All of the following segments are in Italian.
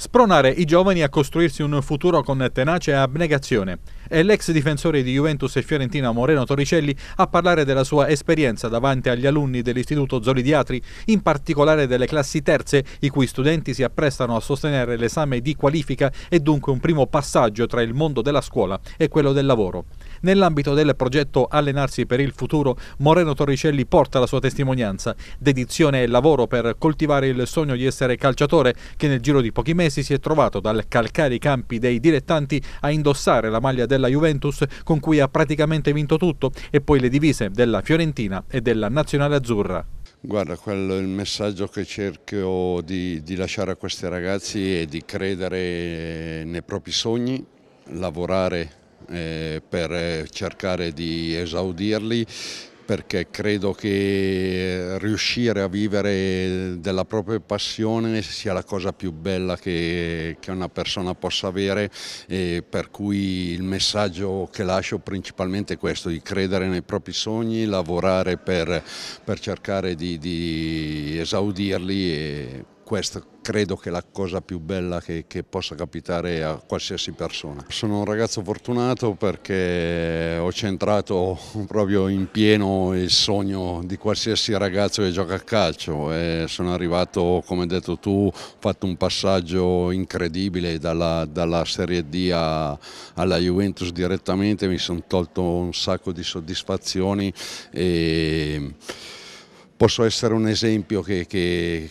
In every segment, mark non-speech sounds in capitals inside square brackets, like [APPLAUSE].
Spronare i giovani a costruirsi un futuro con tenace e abnegazione. È l'ex difensore di Juventus e Fiorentina Moreno Torricelli a parlare della sua esperienza davanti agli alunni dell'Istituto Zolidiatri, in particolare delle classi terze, i cui studenti si apprestano a sostenere l'esame di qualifica e dunque un primo passaggio tra il mondo della scuola e quello del lavoro. Nell'ambito del progetto Allenarsi per il futuro, Moreno Torricelli porta la sua testimonianza, dedizione e lavoro per coltivare il sogno di essere calciatore che nel giro di pochi mesi si è trovato dal calcare i campi dei dilettanti a indossare la maglia della Juventus con cui ha praticamente vinto tutto e poi le divise della Fiorentina e della Nazionale Azzurra. Guarda, quello è il messaggio che cerco di, di lasciare a questi ragazzi è di credere nei propri sogni, lavorare eh, per eh, cercare di esaudirli perché credo che riuscire a vivere della propria passione sia la cosa più bella che, che una persona possa avere, per cui il messaggio che lascio principalmente è questo, di credere nei propri sogni, lavorare per, per cercare di, di esaudirli e questa credo che è la cosa più bella che, che, possa capitare a qualsiasi persona. Sono un ragazzo fortunato perché ho centrato [LAUGHS] proprio in pieno il sogno di qualsiasi ragazzo che gioca a calcio e sono arrivato, come hai detto tu, ho fatto un passaggio incredibile dalla, dalla Serie D a, alla Juventus direttamente, mi sono tolto un sacco di soddisfazioni e posso essere un esempio che, che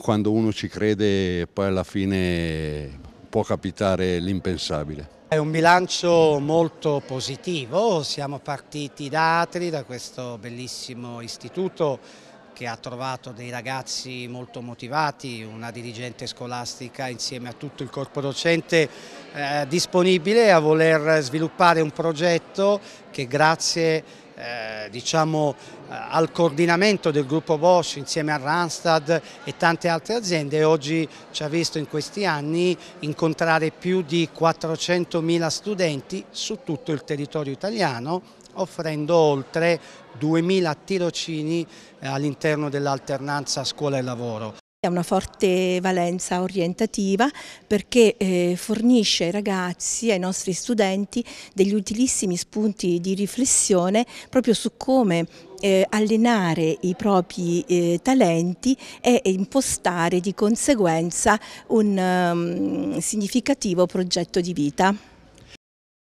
quando uno ci crede poi alla fine può capitare l'impensabile. È un bilancio molto positivo, siamo partiti da Atri, da questo bellissimo istituto che ha trovato dei ragazzi molto motivati, una dirigente scolastica insieme a tutto il corpo docente eh, disponibile a voler sviluppare un progetto che grazie eh, diciamo, eh, al coordinamento del gruppo Bosch insieme a Randstad e tante altre aziende oggi ci ha visto in questi anni incontrare più di 400.000 studenti su tutto il territorio italiano offrendo oltre 2.000 tirocini eh, all'interno dell'alternanza scuola e lavoro. Ha una forte valenza orientativa perché eh, fornisce ai ragazzi, ai nostri studenti, degli utilissimi spunti di riflessione proprio su come eh, allenare i propri talenti e impostare di conseguenza un ehm, significativo progetto di vita.